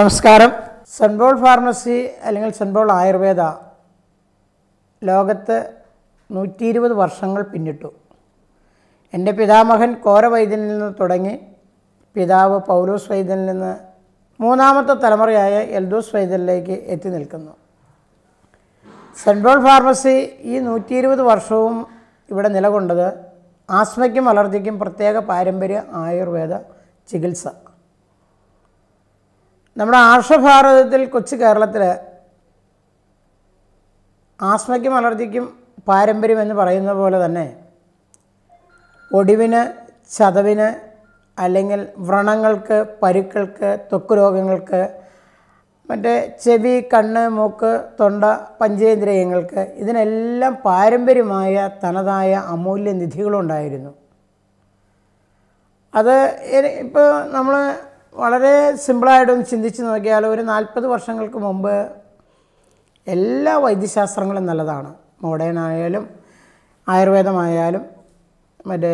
നമസ്കാരം സെൻബോൾ ഫാർമസി അല്ലെങ്കിൽ സെൻബോൾ ആയുർവേദ ലോകത്ത് നൂറ്റി ഇരുപത് വർഷങ്ങൾ പിന്നിട്ടു എൻ്റെ പിതാമഹൻ കോര വൈദ്യനിൽ നിന്ന് തുടങ്ങി പിതാവ് പൗലോസ് വൈദ്യനിൽ നിന്ന് മൂന്നാമത്തെ തലമുറയായ എൽദൂസ് വൈദ്യനിലേക്ക് എത്തി നിൽക്കുന്നു സെൻട്രൽ ഫാർമസി ഈ നൂറ്റി ഇരുപത് വർഷവും ഇവിടെ നിലകൊണ്ടത് ആസ്മയ്ക്കും അലർജിക്കും പ്രത്യേക പാരമ്പര്യ ആയുർവേദ ചികിത്സ നമ്മുടെ ആർഷഭാരതത്തിൽ കൊച്ചു കേരളത്തിൽ ആസ്മയ്ക്കും അലർജിക്കും പാരമ്പര്യം എന്ന് പറയുന്ന പോലെ തന്നെ ഒടിവിന് ചതവിന് അല്ലെങ്കിൽ വ്രണങ്ങൾക്ക് പരുക്കൾക്ക് തൊക്കു രോഗങ്ങൾക്ക് മറ്റേ ചെവി കണ്ണ് മൂക്ക് തൊണ്ട പഞ്ചേന്ദ്രിയങ്ങൾക്ക് ഇതിനെല്ലാം പാരമ്പര്യമായ തനതായ അമൂല്യ നിധികളുണ്ടായിരുന്നു അത് ഇപ്പോൾ നമ്മൾ വളരെ സിമ്പിളായിട്ടൊന്ന് ചിന്തിച്ച് നോക്കിയാൽ ഒരു നാൽപ്പത് വർഷങ്ങൾക്ക് മുമ്പ് എല്ലാ വൈദ്യശാസ്ത്രങ്ങളും നല്ലതാണ് മോഡേൺ ആയാലും ആയുർവേദമായാലും മറ്റേ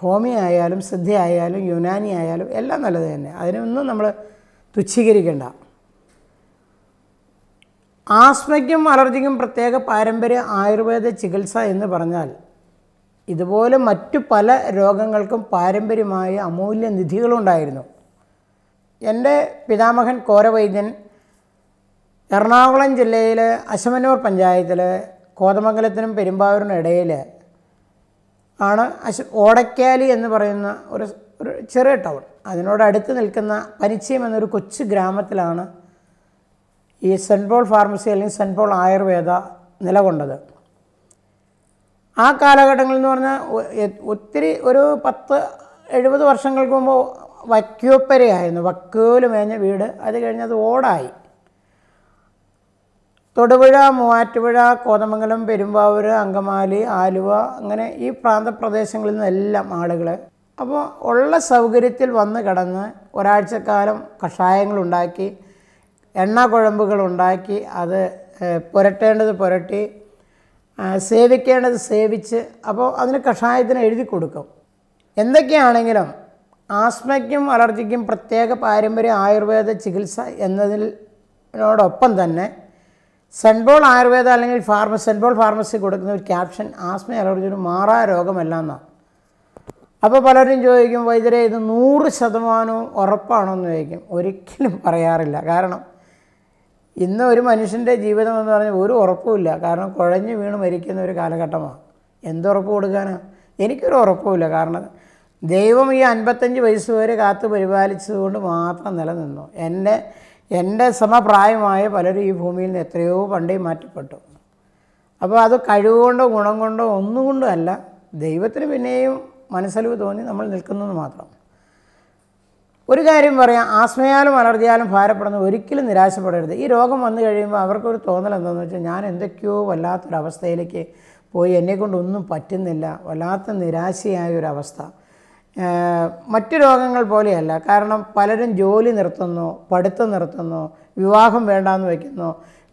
ഹോമി ആയാലും സിദ്ധി ആയാലും യുനാനി ആയാലും എല്ലാം നല്ലത് തന്നെ അതിനൊന്നും നമ്മൾ തുച്ഛീകരിക്കേണ്ട ആസ്മയ്ക്കും അലർജിക്കും പ്രത്യേക പാരമ്പര്യ ആയുർവേദ ചികിത്സ എന്ന് പറഞ്ഞാൽ ഇതുപോലെ മറ്റു പല രോഗങ്ങൾക്കും പാരമ്പര്യമായ അമൂല്യ നിധികളുണ്ടായിരുന്നു എൻ്റെ പിതാമഹൻ കോരവൈദ്യൻ എറണാകുളം ജില്ലയിൽ അശമനൂർ പഞ്ചായത്തിൽ കോതമംഗലത്തിനും പെരുമ്പാവൂരിനും ഇടയിൽ ആണ് അശ് ഓടക്കാലി എന്ന് പറയുന്ന ഒരു ഒരു ചെറിയ ടൗൺ അതിനോടടുത്ത് നിൽക്കുന്ന പരിചയം എന്നൊരു കൊച്ചു ഗ്രാമത്തിലാണ് ഈ സെൻറ്റ് പോൾ ഫാർമസി അല്ലെങ്കിൽ സെൻറ്റ് പോൾ ആയുർവേദ നിലകൊണ്ടത് ആ കാലഘട്ടങ്ങളിൽ എന്ന് പറഞ്ഞാൽ ഒത്തിരി ഒരു പത്ത് എഴുപത് വർഷങ്ങൾക്ക് മുമ്പ് വക്യൂപ്പരയായിരുന്നു വക്കോല് മേഞ്ഞ വീട് അത് കഴിഞ്ഞത് ഓടായി തൊടുപുഴ മൂവാറ്റുപുഴ കോതമംഗലം പെരുമ്പാവൂർ അങ്കമാലി ആലുവ അങ്ങനെ ഈ പ്രാന്തപ്രദേശങ്ങളിൽ നിന്നെല്ലാം ആളുകൾ അപ്പോൾ ഉള്ള സൗകര്യത്തിൽ വന്ന് കിടന്ന് ഒരാഴ്ചക്കാലം കഷായങ്ങളുണ്ടാക്കി എണ്ണ കുഴമ്പുകളുണ്ടാക്കി അത് പുരട്ടേണ്ടത് പുരട്ടി സേവിക്കേണ്ടത് സേവിച്ച് അപ്പോൾ അതിന് കഷായത്തിന് എഴുതി കൊടുക്കും എന്തൊക്കെയാണെങ്കിലും ആസ്മയ്ക്കും അലർജിക്കും പ്രത്യേക പാരമ്പര്യ ആയുർവേദ ചികിത്സ എന്നതിനോടൊപ്പം തന്നെ സെൻബോൾ ആയുർവേദ അല്ലെങ്കിൽ ഫാർമ സെൻബോൾ ഫാർമസി കൊടുക്കുന്ന ഒരു ക്യാപ്ഷൻ ആസ്മ അലർജി ഒരു മാറാ രോഗമല്ല എന്നാണ് അപ്പോൾ പലരും ചോദിക്കും വൈദ്യരെ ഇത് നൂറ് ശതമാനവും ഉറപ്പാണോ എന്ന് ചോദിക്കും ഒരിക്കലും പറയാറില്ല കാരണം ഇന്ന് ഒരു മനുഷ്യൻ്റെ ജീവിതം എന്ന് പറഞ്ഞാൽ ഒരു ഉറപ്പുമില്ല കാരണം കുഴഞ്ഞു വീണ് മരിക്കുന്ന ഒരു കാലഘട്ടമാണ് എന്തുറപ്പ് കൊടുക്കാനാണ് എനിക്കൊരു ഉറപ്പുമില്ല കാരണം ദൈവം ഈ അൻപത്തഞ്ച് വയസ്സ് വരെ കാത്തു പരിപാലിച്ചതുകൊണ്ട് മാത്രം നിലനിന്നു എൻ്റെ എൻ്റെ സമപ്രായമായ പലരും ഈ ഭൂമിയിൽ നിന്ന് എത്രയോ പണ്ടേ മാറ്റപ്പെട്ടു അപ്പോൾ അത് കഴിവുകൊണ്ടോ ഗുണം കൊണ്ടോ ഒന്നും കൊണ്ടും അല്ല ദൈവത്തിന് പിന്നെയും മനസ്സലിവ് തോന്നി നമ്മൾ നിൽക്കുന്നതെന്ന് മാത്രം ഒരു കാര്യം പറയാം ആസ്മയാലും അലർജിയാലും ഭാരപ്പെടുന്ന ഒരിക്കലും നിരാശപ്പെടരുത് ഈ രോഗം വന്നു കഴിയുമ്പോൾ അവർക്കൊരു തോന്നൽ എന്താണെന്ന് വെച്ചാൽ ഞാൻ എന്തൊക്കെയോ വല്ലാത്തൊരവസ്ഥയിലേക്ക് പോയി എന്നെക്കൊണ്ടൊന്നും പറ്റുന്നില്ല വല്ലാത്ത നിരാശയായ അവസ്ഥ മറ്റു രോഗങ്ങൾ പോലെയല്ല കാരണം പലരും ജോലി നിർത്തുന്നു പഠിത്തം നിർത്തുന്നു വിവാഹം വേണ്ടാന്ന് വയ്ക്കുന്നു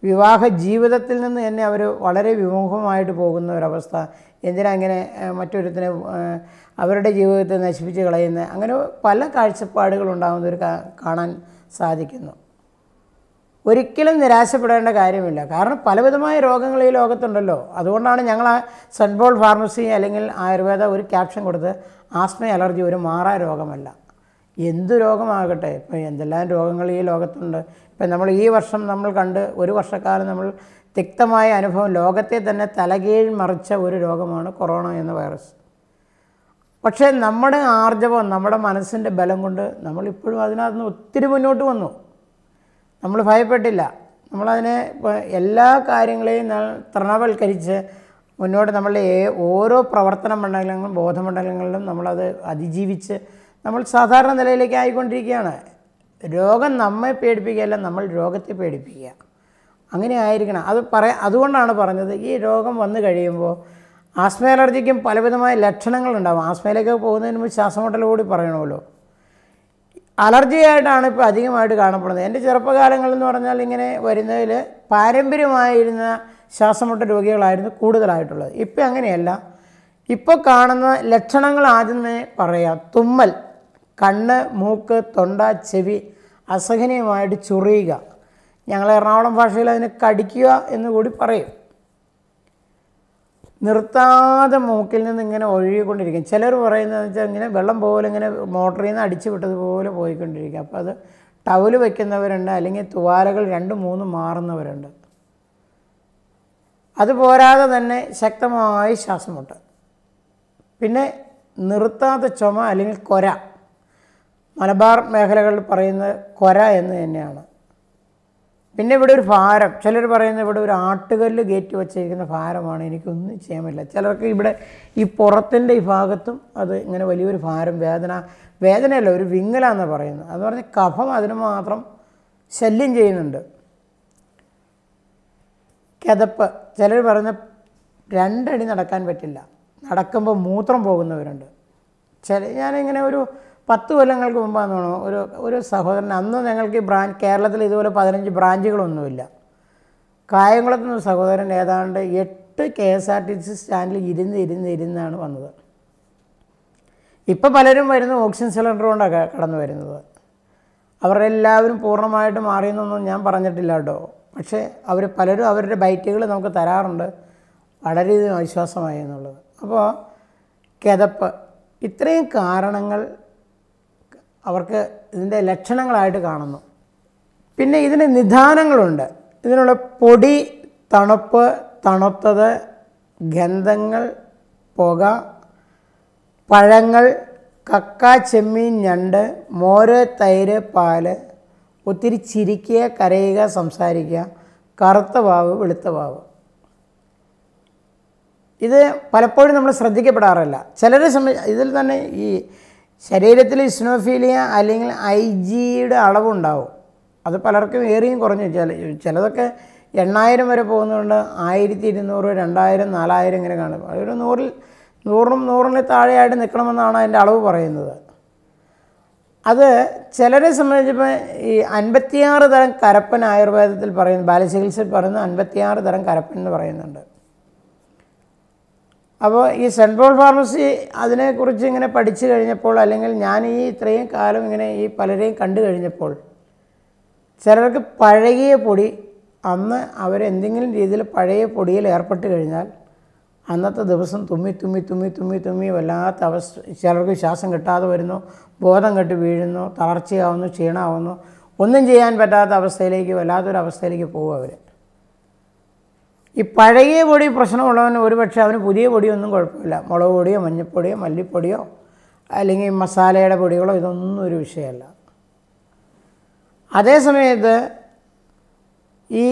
വിവാഹ ജീവിതത്തിൽ നിന്ന് തന്നെ അവർ വളരെ വിമുഖമായിട്ട് പോകുന്ന ഒരവസ്ഥ എന്തിനാ അങ്ങനെ മറ്റൊരുത്തിനെ അവരുടെ ജീവിതത്തെ നശിപ്പിച്ച് കളയുന്ന അങ്ങനെ പല കാഴ്ചപ്പാടുകൾ ഉണ്ടാകുന്ന ഒരു കാണാൻ സാധിക്കുന്നു ഒരിക്കലും നിരാശപ്പെടേണ്ട കാര്യമില്ല കാരണം പലവിധമായ രോഗങ്ങൾ ഈ ലോകത്തുണ്ടല്ലോ അതുകൊണ്ടാണ് ഞങ്ങൾ ആ സെൻട്രോൾ ഫാർമസി അല്ലെങ്കിൽ ആയുർവേദ ഒരു ക്യാപ്ഷൻ കൊടുത്ത് ആസ്മ അലർജി ഒരു മാറാ രോഗമല്ല എന്ത് രോഗമാകട്ടെ ഇപ്പോൾ എന്തെല്ലാം രോഗങ്ങൾ ഈ ലോകത്തുണ്ട് ഇപ്പം നമ്മൾ ഈ വർഷം നമ്മൾ കണ്ട് ഒരു വർഷക്കാലം നമ്മൾ തിക്തമായ അനുഭവം ലോകത്തെ തന്നെ തലകീഴ് മറിച്ച ഒരു രോഗമാണ് കൊറോണ എന്ന വൈറസ് പക്ഷേ നമ്മുടെ ആർജവം നമ്മുടെ മനസ്സിൻ്റെ ബലം കൊണ്ട് നമ്മളിപ്പോഴും അതിനകത്ത് നിന്ന് ഒത്തിരി മുന്നോട്ട് വന്നു നമ്മൾ ഭയപ്പെട്ടില്ല നമ്മളതിനെ എല്ലാ കാര്യങ്ങളെയും തൃണവൽക്കരിച്ച് മുന്നോട്ട് നമ്മൾ ഓരോ പ്രവർത്തന മണ്ഡലങ്ങളും ബോധമണ്ഡലങ്ങളിലും നമ്മളത് അതിജീവിച്ച് നമ്മൾ സാധാരണ നിലയിലേക്ക് ആയിക്കൊണ്ടിരിക്കുകയാണ് രോഗം നമ്മെ പേടിപ്പിക്കുകയല്ല നമ്മൾ രോഗത്തെ പേടിപ്പിക്കുക അങ്ങനെ ആയിരിക്കണം അത് പറ അതുകൊണ്ടാണ് പറഞ്ഞത് ഈ രോഗം വന്നു കഴിയുമ്പോൾ ആസ്മ അലർജിക്കും പലവിധമായ ലക്ഷണങ്ങളുണ്ടാവും ആസ്മയിലേക്ക് പോകുന്നതിന് മുമ്പ് കൂടി പറയണമല്ലോ അലർജിയായിട്ടാണ് ഇപ്പോൾ അധികമായിട്ട് കാണപ്പെടുന്നത് എൻ്റെ ചെറുപ്പകാലങ്ങളെന്ന് പറഞ്ഞാൽ ഇങ്ങനെ വരുന്നതിൽ പാരമ്പര്യമായിരുന്ന ശ്വാസമുട്ട രോഗികളായിരുന്നു കൂടുതലായിട്ടുള്ളത് ഇപ്പം അങ്ങനെയല്ല ഇപ്പോൾ കാണുന്ന ലക്ഷണങ്ങൾ ആദ്യമേ പറയാം തുമ്മൽ കണ്ണ് മൂക്ക് തൊണ്ട ചെവി അസഹനീയമായിട്ട് ചൊറിയുക ഞങ്ങൾ എറണാകുളം ഭാഷയിൽ അതിനെ കടിക്കുക എന്ന് കൂടി പറയും നിർത്താതെ മൂക്കിൽ നിന്ന് ഇങ്ങനെ ഒഴുകിക്കൊണ്ടിരിക്കും ചിലർ പറയുന്നതെന്ന് വെച്ചാൽ ഇങ്ങനെ വെള്ളം പോലെ ഇങ്ങനെ മോട്ടറിൽ നിന്ന് അടിച്ചു വിട്ടതുപോലെ പോയിക്കൊണ്ടിരിക്കുക അപ്പോൾ അത് ടവൽ വയ്ക്കുന്നവരുണ്ട് അല്ലെങ്കിൽ തുവാലകൾ രണ്ട് മൂന്ന് മാറുന്നവരുണ്ട് അതുപോരാതെ തന്നെ ശക്തമായി ശ്വാസമുട്ട് പിന്നെ നിർത്താത്ത ചുമ അല്ലെങ്കിൽ കൊര മലബാർ മേഖലകളിൽ പറയുന്നത് കൊര എന്ന് തന്നെയാണ് പിന്നെ ഇവിടെ ഒരു ഭാരം ചിലർ പറയുന്നത് ഇവിടെ ഒരു ആട്ടുകല്ല് കയറ്റി വച്ചിരിക്കുന്ന ഭാരമാണ് എനിക്കൊന്നും ചെയ്യാൻ പറ്റില്ല ചിലർക്ക് ഇവിടെ ഈ പുറത്തിൻ്റെ ഈ ഭാഗത്തും അത് ഇങ്ങനെ വലിയൊരു ഭാരം വേദന വേദനയല്ല ഒരു വിങ്ങലാന്നാണ് പറയുന്നത് അത് കഫം അതിന് മാത്രം ശല്യം ചെയ്യുന്നുണ്ട് കിതപ്പ് ചിലർ പറഞ്ഞ രണ്ടടി നടക്കാൻ പറ്റില്ല നടക്കുമ്പോൾ മൂത്രം പോകുന്നവരുണ്ട് ചില ഞാനിങ്ങനെ ഒരു പത്ത് കൊല്ലങ്ങൾക്ക് മുമ്പാന്ന് തോന്നുന്നു ഒരു ഒരു സഹോദരൻ അന്ന് ഞങ്ങൾക്ക് ഈ ബ്രാഞ്ച് കേരളത്തിൽ ഇതുപോലെ പതിനഞ്ച് ബ്രാഞ്ചുകളൊന്നുമില്ല കായംകുളത്ത് നിന്ന് സഹോദരൻ ഏതാണ്ട് എട്ട് K S R T C സ്റ്റാൻഡിൽ ഇരുന്ന് ഇരുന്ന് ഇരുന്നാണ് വന്നത് ഇപ്പം പലരും വരുന്നത് ഓക്സിജൻ സിലിണ്ടർ കൊണ്ടാണ് കടന്നു വരുന്നത് അവരെല്ലാവരും പൂർണ്ണമായിട്ട് മാറിയെന്നൊന്നും ഞാൻ പറഞ്ഞിട്ടില്ല കേട്ടോ പക്ഷേ അവർ പലരും അവരുടെ ബൈറ്റുകൾ നമുക്ക് തരാറുണ്ട് വളരെയധികം അവിശ്വാസമായി എന്നുള്ളത് അപ്പോൾ കിതപ്പ് ഇത്രയും കാരണങ്ങൾ അവർക്ക് ഇതിൻ്റെ ലക്ഷണങ്ങളായിട്ട് കാണുന്നു പിന്നെ ഇതിന് നിദാനങ്ങളുണ്ട് ഇതിനുള്ള പൊടി തണുപ്പ് തണുത്തത് ഗന്ധങ്ങൾ പുക പഴങ്ങൾ കക്ക ചെമ്മീൻ ഞണ്ട് മോര് തൈര് പാല് ഒത്തിരി ചിരിക്കുക കരയുക സംസാരിക്കുക കറുത്ത വാവ് വെളുത്ത വാവ് ഇത് പലപ്പോഴും നമ്മൾ ശ്രദ്ധിക്കപ്പെടാറില്ല ചിലരെ സംബന്ധിച്ച് ഇതിൽ തന്നെ ഈ ശരീരത്തിൽ ഇസ്നോഫീലിയ അല്ലെങ്കിൽ ഐ ജിയുടെ അളവുണ്ടാവും അത് പലർക്കും ഏറിയും കുറഞ്ഞു ചില ചിലതൊക്കെ എണ്ണായിരം വരെ പോകുന്നതുകൊണ്ട് ആയിരത്തി ഇരുന്നൂറ് രണ്ടായിരം നാലായിരം ഇങ്ങനെ കാണും അതൊരു നൂറിൽ നൂറിനും നൂറിന് താഴെയായിട്ട് നിൽക്കണമെന്നാണ് അതിൻ്റെ അളവ് പറയുന്നത് അത് ചിലരെ സംബന്ധിച്ചപ്പോൾ ഈ അൻപത്തിയാറ് തരം കരപ്പൻ ആയുർവേദത്തിൽ പറയുന്നു ബാലചികിത്സയിൽ പറയുന്ന അൻപത്തിയാറ് തരം കരപ്പൻ എന്ന് പറയുന്നുണ്ട് അപ്പോൾ ഈ സെൻട്രൽ ഫാർമസി അതിനെക്കുറിച്ച് ഇങ്ങനെ പഠിച്ചു കഴിഞ്ഞപ്പോൾ അല്ലെങ്കിൽ ഞാൻ ഈ ഇത്രയും കാലം ഇങ്ങനെ ഈ പലരെയും കണ്ടു കഴിഞ്ഞപ്പോൾ ചിലർക്ക് പഴകിയ പൊടി അന്ന് അവരെന്തെങ്കിലും രീതിയിൽ പഴയ പൊടിയിൽ ഏർപ്പെട്ട് കഴിഞ്ഞാൽ അന്നത്തെ ദിവസം തുമ്മി തുമ്മി തുമ്മി തുമ്മി തുമ്മി വല്ലാത്ത അവസ്ഥ ചിലർക്ക് ശ്വാസം കിട്ടാതെ വരുന്നു ബോധം കെട്ട് വീഴുന്നു തളർച്ചയാവുന്നു ക്ഷീണമാവുന്നു ഒന്നും ചെയ്യാൻ പറ്റാത്ത അവസ്ഥയിലേക്ക് വല്ലാത്തൊരവസ്ഥയിലേക്ക് പോകും അവർ ഈ പഴയ പൊടി പ്രശ്നമുള്ളവന് ഒരുപക്ഷെ അവന് പുതിയ പൊടിയൊന്നും കുഴപ്പമില്ല മുളക് പൊടിയോ മഞ്ഞൾപ്പൊടിയോ മല്ലിപ്പൊടിയോ അല്ലെങ്കിൽ മസാലയുടെ പൊടികളോ ഇതൊന്നും ഒരു വിഷയമല്ല അതേസമയത്ത് ഈ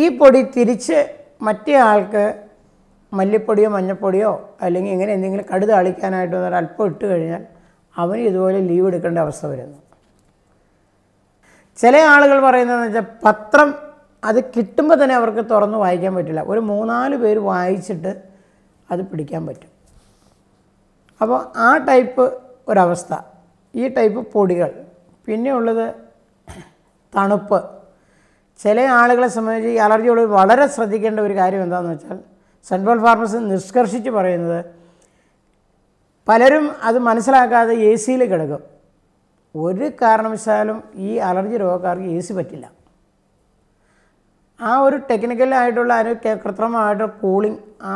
ഈ പൊടി തിരിച്ച് മറ്റേ ആൾക്ക് മല്ലിപ്പൊടിയോ മഞ്ഞപ്പൊടിയോ അല്ലെങ്കിൽ ഇങ്ങനെ എന്തെങ്കിലും കടു അളിക്കാനായിട്ട് വന്നാൽ അല്പം ഇട്ട് കഴിഞ്ഞാൽ അവന് ഇതുപോലെ ലീവ് എടുക്കേണ്ട അവസ്ഥ വരുന്നു ചില ആളുകൾ പറയുന്നതെന്ന് വെച്ചാൽ പത്രം അത് കിട്ടുമ്പോൾ തന്നെ അവർക്ക് തുറന്ന് വായിക്കാൻ പറ്റില്ല ഒരു മൂന്നാല് പേര് വായിച്ചിട്ട് അത് പിടിക്കാൻ പറ്റും അപ്പോൾ ആ ടൈപ്പ് ഒരവസ്ഥ ഈ ടൈപ്പ് പൊടികൾ പിന്നെ ഉള്ളത് തണുപ്പ് ചില ആളുകളെ സംബന്ധിച്ച് ഈ അലർജിയോട് വളരെ ശ്രദ്ധിക്കേണ്ട ഒരു കാര്യം എന്താണെന്ന് വെച്ചാൽ സെൻട്രൽ ഫാർമസി നിഷ്കർഷിച്ച് പറയുന്നത് പലരും അത് മനസ്സിലാക്കാതെ എ സിയിൽ കിടക്കും ഒരു കാരണവശാലും ഈ അലർജി രോഗക്കാർക്ക് എ സി പറ്റില്ല ആ ഒരു ടെക്നിക്കലായിട്ടുള്ള ഒരു കൃത്രിമമായിട്ടുള്ള കൂളിംഗ് ആ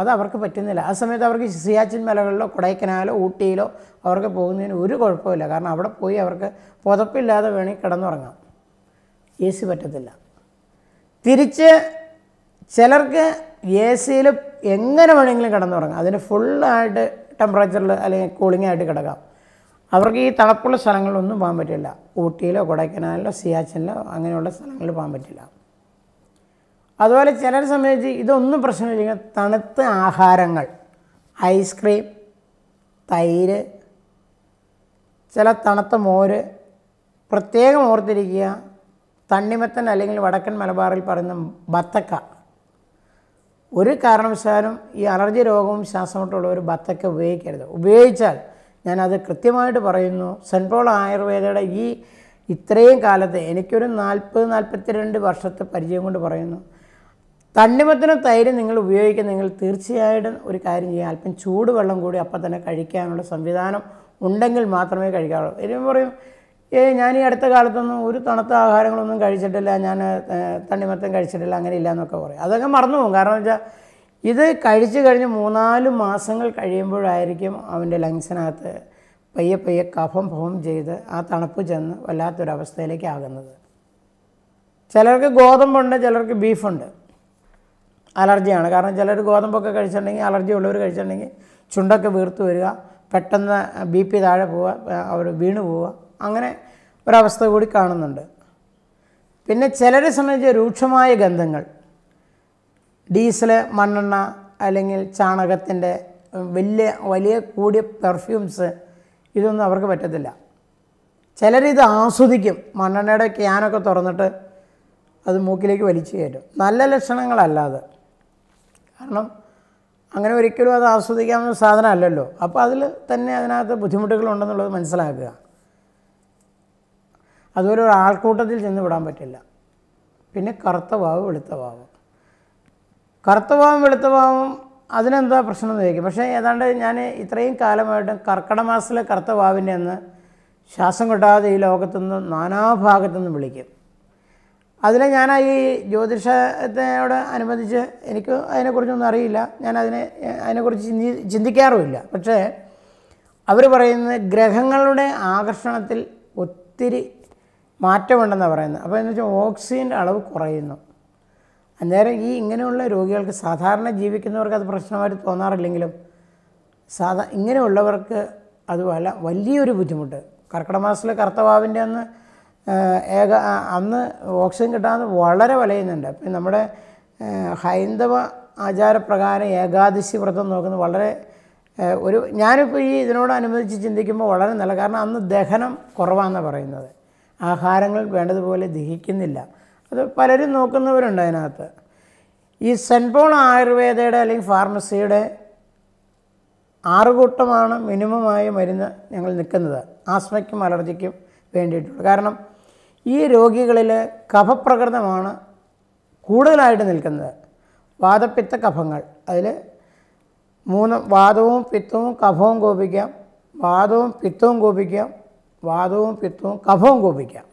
അത് അവർക്ക് പറ്റുന്നില്ല ആ സമയത്ത് അവർക്ക് സിയാച്ചിൻ മലകളിലോ കൊടൈക്കനാലോ ഊട്ടിയിലോ അവർക്ക് പോകുന്നതിന് ഒരു കുഴപ്പമില്ല കാരണം അവിടെ പോയി അവർക്ക് പുതപ്പില്ലാതെ വേണമെങ്കിൽ കിടന്നുറങ്ങാം എ സി പറ്റത്തില്ല തിരിച്ച് ചിലർക്ക് എ സിയിൽ എങ്ങനെ വേണമെങ്കിലും കിടന്നു തുടങ്ങാം അതിന് ഫുള്ളായിട്ട് ടെമ്പറേച്ചറിൽ അല്ലെങ്കിൽ കൂളിംഗ് ആയിട്ട് കിടക്കാം അവർക്ക് ഈ തണുപ്പുള്ള സ്ഥലങ്ങളിലൊന്നും പോകാൻ പറ്റില്ല ഊട്ടിയിലോ കൊടൈക്കനാലിലോ സിയാച്ചനിലോ അങ്ങനെയുള്ള സ്ഥലങ്ങളിൽ പോകാൻ പറ്റില്ല അതുപോലെ ചിലരെ സംബന്ധിച്ച് ഇതൊന്നും പ്രശ്നമില്ലെങ്കിൽ തണുത്ത ആഹാരങ്ങൾ ഐസ്ക്രീം തൈര് ചില തണുത്ത മോര് പ്രത്യേകം ഓർത്തിരിക്കുക തണ്ണിമത്തൻ അല്ലെങ്കിൽ വടക്കൻ മലബാറിൽ പറയുന്ന ബത്തക്ക ഒരു കാരണവശാലും ഈ അലർജി രോഗവും ഒരു ബത്തക്ക ഉപയോഗിക്കരുത് ഉപയോഗിച്ചാൽ ഞാനത് കൃത്യമായിട്ട് പറയുന്നു സെൻട്രോൾ ആയുർവേദയുടെ ഈ ഇത്രയും കാലത്തെ എനിക്കൊരു നാൽപ്പത് നാൽപ്പത്തിരണ്ട് വർഷത്തെ പരിചയം കൊണ്ട് പറയുന്നു തണ്ണിമത്തിനും തൈര് നിങ്ങൾ ഉപയോഗിക്കുന്നെങ്കിൽ തീർച്ചയായിട്ടും ഒരു കാര്യം ചെയ്യുക അല്പം ചൂടുവെള്ളം കൂടി അപ്പം തന്നെ കഴിക്കാനുള്ള സംവിധാനം ഉണ്ടെങ്കിൽ മാത്രമേ കഴിക്കാറുള്ളൂ ഇനി പറയും ഏ ഞാൻ ഈ അടുത്ത കാലത്തൊന്നും ഒരു തണുത്ത ആഹാരങ്ങളൊന്നും കഴിച്ചിട്ടില്ല ഞാൻ തണ്ണിമത്തം കഴിച്ചിട്ടില്ല അങ്ങനെ ഇല്ല എന്നൊക്കെ പറയും അതൊക്കെ മറന്നു പോകും കാരണം വെച്ചാൽ ഇത് കഴിച്ചു കഴിഞ്ഞ് മൂന്നാല് മാസങ്ങൾ കഴിയുമ്പോഴായിരിക്കും അവൻ്റെ ലങ്സിനകത്ത് പയ്യെ പയ്യെ കഫം ഫോം ചെയ്ത് ആ തണുപ്പ് ചെന്ന് വല്ലാത്തൊരവസ്ഥയിലേക്കാകുന്നത് ചിലർക്ക് ഗോതമ്പുണ്ട് ചിലർക്ക് ബീഫുണ്ട് അലർജിയാണ് കാരണം ചിലർ ഗോതമ്പൊക്കെ കഴിച്ചിട്ടുണ്ടെങ്കിൽ അലർജി ഉള്ളവർ കഴിച്ചിട്ടുണ്ടെങ്കിൽ ചുണ്ടൊക്കെ വീർത്ത് വരിക പെട്ടെന്ന് ബി പി താഴെ പോവുക അവർ വീണ് പോവുക അങ്ങനെ ഒരവസ്ഥ കൂടി കാണുന്നുണ്ട് പിന്നെ ചിലരെ സംബന്ധിച്ച് രൂക്ഷമായ ഗന്ധങ്ങൾ ഡീസൽ മണ്ണെണ്ണ അല്ലെങ്കിൽ ചാണകത്തിൻ്റെ വലിയ വലിയ കൂടിയ പെർഫ്യൂംസ് ഇതൊന്നും അവർക്ക് പറ്റത്തില്ല ചിലരിത് ആസ്വദിക്കും മണ്ണെണ്ണയുടെ ക്യാനൊക്കെ തുറന്നിട്ട് അത് മൂക്കിലേക്ക് വലിച്ചു കയറ്റും നല്ല ലക്ഷണങ്ങളല്ലാതെ കാരണം അങ്ങനെ ഒരിക്കലും അത് ആസ്വദിക്കാവുന്ന സാധനമല്ലല്ലോ അപ്പോൾ അതിൽ തന്നെ അതിനകത്ത് ബുദ്ധിമുട്ടുകളുണ്ടെന്നുള്ളത് മനസ്സിലാക്കുക അതുപോലെ ഒരു ആൾക്കൂട്ടത്തിൽ ചെന്ന് വിടാൻ പറ്റില്ല പിന്നെ കറുത്ത വാവ് വെളുത്ത വാവ് കറുത്ത വാവും വെളുത്ത വാവും അതിനെന്താ പ്രശ്നം എന്ന് ചോദിക്കും പക്ഷേ ഏതാണ്ട് ഞാൻ ഇത്രയും കാലമായിട്ടും കർക്കടമാസത്തിലെ കറുത്ത വാവിൻ്റെ അന്ന് ശ്വാസം കിട്ടാതെ ഈ ലോകത്തുനിന്ന് നാനാഭാഗത്തുനിന്നും വിളിക്കും അതിൽ ഞാൻ ഈ ജ്യോതിഷത്തിനോട് അനുബന്ധിച്ച് എനിക്ക് അതിനെക്കുറിച്ചൊന്നും അറിയില്ല ഞാൻ അതിനെ അതിനെക്കുറിച്ച് ചിന്തി ചിന്തിക്കാറുമില്ല പക്ഷേ അവർ പറയുന്നത് ഗ്രഹങ്ങളുടെ ആകർഷണത്തിൽ ഒത്തിരി മാറ്റമുണ്ടെന്ന് പറയുന്നത് അപ്പോൾ എന്ന് വെച്ചാൽ ഓക്സിജൻ്റെ അളവ് കുറയുന്നു അന്നേരം ഈ ഇങ്ങനെയുള്ള രോഗികൾക്ക് സാധാരണ ജീവിക്കുന്നവർക്ക് അത് പ്രശ്നമായിട്ട് തോന്നാറില്ലെങ്കിലും സാധാ ഇങ്ങനെയുള്ളവർക്ക് അത് വല വലിയൊരു ബുദ്ധിമുട്ട് കർക്കിടക മാസത്തിൽ കർത്തവാവിൻ്റെ അന്ന് ഏക അന്ന് ഓക്സിജൻ കിട്ടാതെ വളരെ വലയുന്നുണ്ട് അപ്പം നമ്മുടെ ഹൈന്ദവ ആചാരപ്രകാരം ഏകാദശി വ്രതം നോക്കുന്നത് വളരെ ഒരു ഞാനിപ്പോൾ ഈ ഇതിനോടനുബന്ധിച്ച് ചിന്തിക്കുമ്പോൾ വളരെ നല്ല കാരണം അന്ന് ദഹനം കുറവാണെന്നാണ് പറയുന്നത് ആഹാരങ്ങൾ വേണ്ടതുപോലെ ദഹിക്കുന്നില്ല അത് പലരും നോക്കുന്നവരുണ്ട് അതിനകത്ത് ഈ സെൻറ്റ് പോൾ ആയുർവേദയുടെ അല്ലെങ്കിൽ ഫാർമസിയുടെ ആറുകൂട്ടമാണ് മിനിമമായ മരുന്ന് ഞങ്ങൾ നിൽക്കുന്നത് ആസ്മയ്ക്കും അലർജിക്കും വേണ്ടിയിട്ടുള്ളത് കാരണം ഈ രോഗികളിൽ കഫപ്രകൃതമാണ് കൂടുതലായിട്ട് നിൽക്കുന്നത് വാദപ്പിത്ത കഫങ്ങൾ അതിൽ മൂന്ന് വാദവും പിത്തവും കഫവും കോപിക്കാം വാദവും പിത്തവും കോപിക്കാം വാദവും പിത്തവും കഫവും കോപിക്കാം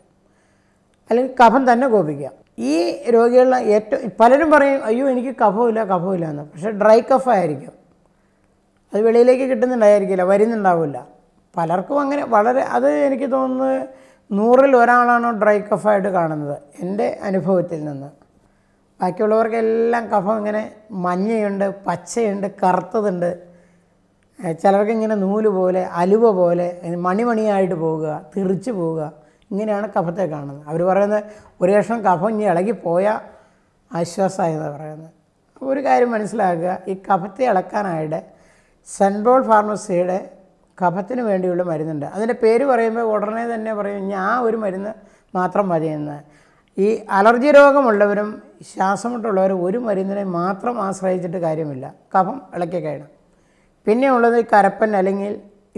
അല്ലെങ്കിൽ കഫം തന്നെ കോപിക്കാം ഈ രോഗികളിലെ ഏറ്റവും പലരും പറയും അയ്യോ എനിക്ക് കഫമില്ല കഫമില്ല എന്ന് പക്ഷേ ഡ്രൈ കഫായിരിക്കും അത് വെളിയിലേക്ക് കിട്ടുന്നുണ്ടായിരിക്കില്ല വരുന്നുണ്ടാവില്ല പലർക്കും അങ്ങനെ വളരെ അത് എനിക്ക് തോന്നുന്നത് നൂറിൽ ഒരാളാണ് ഡ്രൈ കഫായിട്ട് കാണുന്നത് എൻ്റെ അനുഭവത്തിൽ നിന്ന് ബാക്കിയുള്ളവർക്കെല്ലാം കഫം ഇങ്ങനെ മഞ്ഞയുണ്ട് പച്ചയുണ്ട് കറുത്തതുണ്ട് ചിലർക്ക് ഇങ്ങനെ നൂല് പോലെ അലുവ പോലെ മണിമണിയായിട്ട് പോവുക തിറിച്ച് പോവുക ഇങ്ങനെയാണ് കഫത്തെ കാണുന്നത് അവർ പറയുന്നത് ഒരു ലക്ഷം കഫം ഇനി ഇളകിപ്പോയാൽ ആശ്വാസമായെന്നാണ് പറയുന്നത് ഒരു കാര്യം മനസ്സിലാക്കുക ഈ കഫത്തെ ഇളക്കാനായിട്ട് സെൻട്രോൾ ഫാർമസിയുടെ കഫത്തിന് വേണ്ടിയുള്ള മരുന്നുണ്ട് അതിൻ്റെ പേര് പറയുമ്പോൾ ഉടനെ തന്നെ പറയും ഞാൻ ഒരു മരുന്ന് മാത്രം മതിയെന്ന് ഈ അലർജി രോഗമുള്ളവരും ശ്വാസമുട്ടുള്ളവരും ഒരു മരുന്നിനെ മാത്രം ആശ്രയിച്ചിട്ട് കാര്യമില്ല കഫം ഇളക്കി കഴിയണം പിന്നെ ഉള്ളത് കരപ്പൻ അല്ലെങ്കിൽ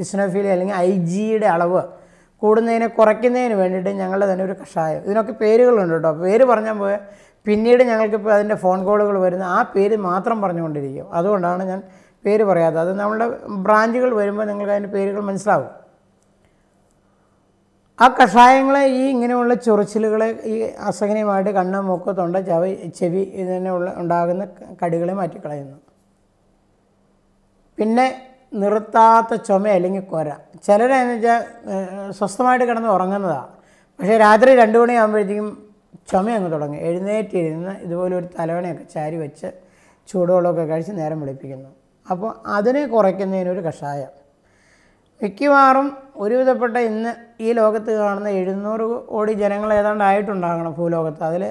ഇസ്നോഫീലി അല്ലെങ്കിൽ ഐ ജിയുടെ അളവ് കൂടുന്നതിനെ കുറയ്ക്കുന്നതിന് വേണ്ടിയിട്ട് ഞങ്ങളുടെ തന്നെ ഒരു കഷായം ഇതിനൊക്കെ പേരുകളുണ്ട് കേട്ടോ പേര് പറഞ്ഞാൽ പോയാൽ പിന്നീട് ഞങ്ങൾക്കിപ്പോൾ അതിൻ്റെ ഫോൺ കോളുകൾ വരുന്ന ആ പേര് മാത്രം പറഞ്ഞുകൊണ്ടിരിക്കും അതുകൊണ്ടാണ് ഞാൻ പേര് പറയാത്തത് അത് നമ്മളുടെ ബ്രാഞ്ചുകൾ വരുമ്പോൾ നിങ്ങൾക്ക് അതിൻ്റെ പേരുകൾ മനസ്സിലാവും ആ കഷായങ്ങളെ ഈ ഇങ്ങനെയുള്ള ചൊറിച്ചിലുകളെ ഈ അസഹനീയമായിട്ട് കണ്ണ് മൂക്ക് തൊണ്ട ചെവി ചെവി ഇതിനുള്ള ഉണ്ടാകുന്ന കടികളെ മാറ്റിക്കളയുന്നു പിന്നെ നിർത്താത്ത ചുമ അല്ലെങ്കിൽ കൊര ചിലരെന്ന് വെച്ചാൽ സ്വസ്ഥമായിട്ട് കിടന്ന് ഉറങ്ങുന്നതാണ് പക്ഷേ രാത്രി രണ്ട് മണിയാകുമ്പോഴത്തേക്കും ചുമ അങ്ങ് തുടങ്ങും എഴുന്നേറ്റിരുന്ന് ഇതുപോലെ ഒരു തലവണയൊക്കെ ചാരി വെച്ച് ചൂടുവെള്ളമൊക്കെ കഴിച്ച് നേരം വെളുപ്പിക്കുന്നു അപ്പോൾ അതിനെ കുറയ്ക്കുന്നതിനൊരു കഷായം മിക്കവാറും ഒരുവിധപ്പെട്ട ഇന്ന് ഈ ലോകത്ത് കാണുന്ന എഴുന്നൂറ് കോടി ജനങ്ങൾ ഏതാണ്ട് ആയിട്ടുണ്ടാകണം ഭൂലോകത്ത് അതിൽ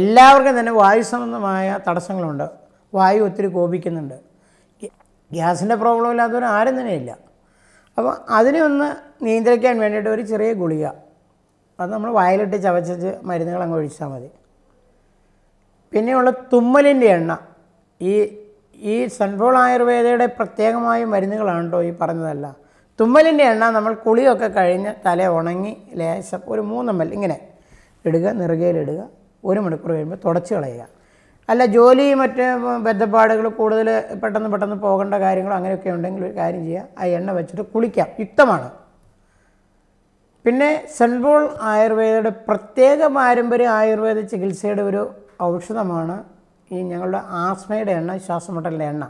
എല്ലാവർക്കും തന്നെ വായു സംബന്ധമായ തടസ്സങ്ങളുണ്ട് വായു ഒത്തിരി കോപിക്കുന്നുണ്ട് ഗ്യാസിൻ്റെ പ്രോബ്ലം ഇല്ലാത്തവർ ആരും തന്നെ ഇല്ല അപ്പോൾ അതിനെ ഒന്ന് നിയന്ത്രിക്കാൻ വേണ്ടിയിട്ട് ഒരു ചെറിയ ഗുളിക അത് നമ്മൾ വായിലിട്ട് ചവച്ചച്ച് മരുന്നുകൾ അങ്ങ് ഒഴിച്ചാൽ മതി പിന്നെയുള്ള തുമ്മലിൻ്റെ എണ്ണ ഈ ഈ സെൻട്രോൾ ആയുർവേദയുടെ പ്രത്യേകമായ മരുന്നുകളാണ് കേട്ടോ ഈ പറഞ്ഞതല്ല തുമ്മലിൻ്റെ എണ്ണ നമ്മൾ കുളിയൊക്കെ കഴിഞ്ഞ് തല ഉണങ്ങി ലേശം ഒരു മൂന്നെമ്മൽ ഇങ്ങനെ ഇടുക നിറുകയിലിടുക ഒരു മണിക്കൂർ കഴിയുമ്പോൾ തുടച്ച് കളയുക അല്ല ജോലി മറ്റ് ബന്ധപ്പാടുകൾ കൂടുതൽ പെട്ടെന്ന് പെട്ടെന്ന് പോകേണ്ട കാര്യങ്ങൾ അങ്ങനെയൊക്കെ ഉണ്ടെങ്കിൽ ഒരു കാര്യം ചെയ്യുക ആ എണ്ണ വെച്ചിട്ട് കുളിക്കാം യുക്തമാണ് പിന്നെ സെൻട്രൽ ആയുർവേദയുടെ പ്രത്യേക പാരമ്പര്യ ആയുർവേദ ചികിത്സയുടെ ഒരു ഔഷധമാണ് ഈ ഞങ്ങളുടെ ആസ്മയുടെ എണ്ണ ശ്വാസമുട്ടലിൻ്റെ എണ്ണ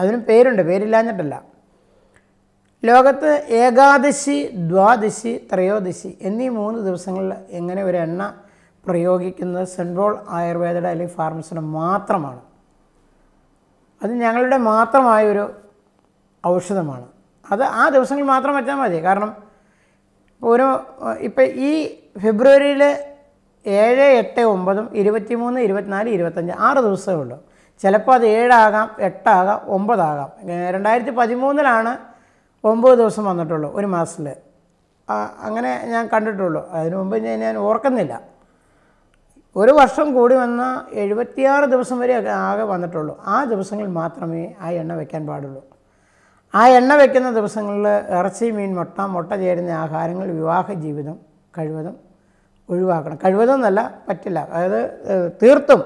അതിനും പേരുണ്ട് പേരില്ലാഞ്ഞിട്ടല്ല ലോകത്ത് ഏകാദശി ദ്വാദശി ത്രയോദശി എന്നീ മൂന്ന് ദിവസങ്ങളിൽ എങ്ങനെ ഒരു എണ്ണ പ്രയോഗിക്കുന്നത് സെൻട്രോൾ ആയുർവേദ ഡയലി ഫാർമസിന് മാത്രമാണ് അത് ഞങ്ങളുടെ മാത്രമായൊരു ഔഷധമാണ് അത് ആ ദിവസങ്ങൾ മാത്രം വെച്ചാൽ മതി കാരണം ഒരു ഇപ്പം ഈ ഫെബ്രുവരിയിൽ ഏഴ് എട്ട് ഒമ്പതും ഇരുപത്തി ഇരുപത്തിമൂന്ന് ഇരുപത്തിനാല് ഇരുപത്തഞ്ച് ആറ് ദിവസമേ ഉള്ളൂ ചിലപ്പോൾ അത് ഏഴാകാം എട്ടാകാം ഒമ്പതാകാം രണ്ടായിരത്തി പതിമൂന്നിലാണ് ഒമ്പത് ദിവസം വന്നിട്ടുള്ളൂ ഒരു മാസത്തിൽ അങ്ങനെ ഞാൻ കണ്ടിട്ടുള്ളൂ അതിനു മുമ്പ് ഞാൻ ഓർക്കുന്നില്ല ഒരു വർഷം കൂടി വന്ന എഴുപത്തിയാറ് ദിവസം വരെ ആകെ വന്നിട്ടുള്ളൂ ആ ദിവസങ്ങളിൽ മാത്രമേ ആ എണ്ണ വയ്ക്കാൻ പാടുള്ളൂ ആ എണ്ണ വയ്ക്കുന്ന ദിവസങ്ങളിൽ ഇറച്ചി മീൻ മുട്ട മുട്ട ചേരുന്ന ആഹാരങ്ങൾ വിവാഹ ജീവിതം കഴിവതും ഒഴിവാക്കണം കഴിവതും എന്നല്ല പറ്റില്ല അതായത് തീർത്തും